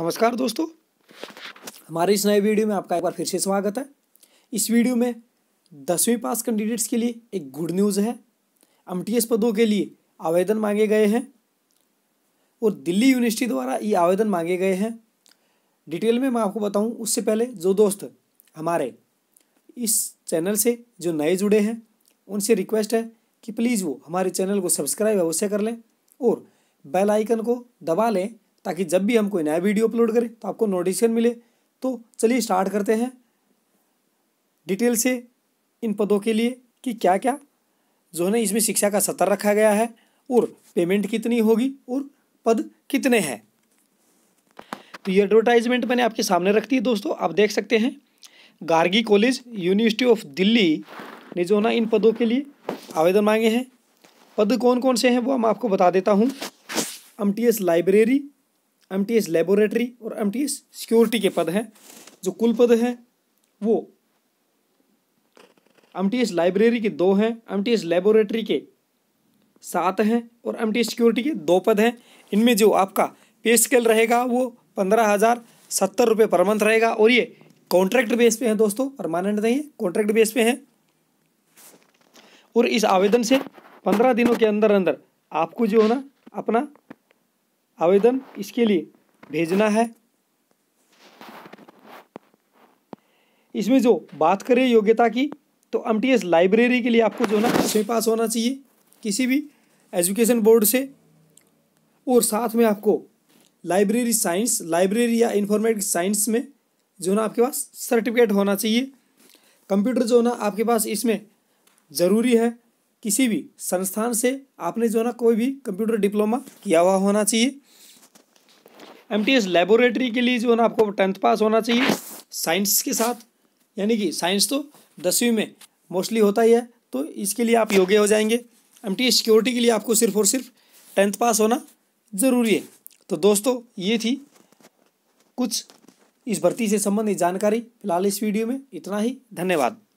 नमस्कार दोस्तों हमारे इस नए वीडियो में आपका एक बार फिर से स्वागत है इस वीडियो में दसवीं पास कैंडिडेट्स के लिए एक गुड न्यूज़ है एम पदों के लिए आवेदन मांगे गए हैं और दिल्ली यूनिवर्सिटी द्वारा ये आवेदन मांगे गए हैं डिटेल में मैं आपको बताऊं उससे पहले जो दोस्त हमारे इस चैनल से जो नए जुड़े हैं उनसे रिक्वेस्ट है कि प्लीज़ वो हमारे चैनल को सब्सक्राइब अवश्य कर लें और बेल आइकन को दबा लें ताकि जब भी हम कोई नया वीडियो अपलोड करें तो आपको नोटिफिकेशन मिले तो चलिए स्टार्ट करते हैं डिटेल से इन पदों के लिए कि क्या क्या जो है ना इसमें शिक्षा का सतर रखा गया है और पेमेंट कितनी होगी और पद कितने हैं तो ये एडवर्टाइजमेंट मैंने आपके सामने रख दी है दोस्तों आप देख सकते हैं Gargi college university of Delhi ने जो ना इन पदों के लिए आवेदन मांगे हैं पद कौन कौन से हैं वो मैं आपको बता देता हूँ M library M T S laboratory और एम टी एस सिक्योरिटी के पद हैं जो कुल पद हैं वो एम टी एस लाइब्रेरी के दो हैं एम टी एस लेबोरेटरी के सात हैं और एम टी एस सिक्योरिटी के दो पद हैं इनमें जो आपका पे स्केल रहेगा वो पंद्रह हज़ार सत्तर रुपये पर मंथ रहेगा और ये कॉन्ट्रैक्ट बेस पे हैं दोस्तों परमानेंट नहीं है कॉन्ट्रैक्ट बेस पे हैं और इस आवेदन से पंद्रह दिनों के अंदर अंदर आपको जो है ना अपना आवेदन इसके लिए भेजना है इसमें जो बात करें योग्यता की तो एम लाइब्रेरी के लिए आपको जो ना दसवें पास होना चाहिए किसी भी एजुकेशन बोर्ड से और साथ में आपको लाइब्रेरी साइंस लाइब्रेरी या इंफॉर्मेटिक्स साइंस में जो ना आपके पास सर्टिफिकेट होना चाहिए कंप्यूटर जो ना आपके पास इसमें ज़रूरी है किसी भी संस्थान से आपने जो है ना कोई भी कंप्यूटर डिप्लोमा किया हुआ होना चाहिए एम टी एस लेबोरेटरी के लिए जो है ना आपको टेंथ पास होना चाहिए साइंस के साथ यानी कि साइंस तो दसवीं में मोस्टली होता ही है तो इसके लिए आप योग्य हो जाएंगे एम टी एस सिक्योरिटी के लिए आपको सिर्फ और सिर्फ टेंथ पास होना ज़रूरी है तो दोस्तों ये थी कुछ इस भर्ती से संबंधित जानकारी फिलहाल इस वीडियो में इतना ही धन्यवाद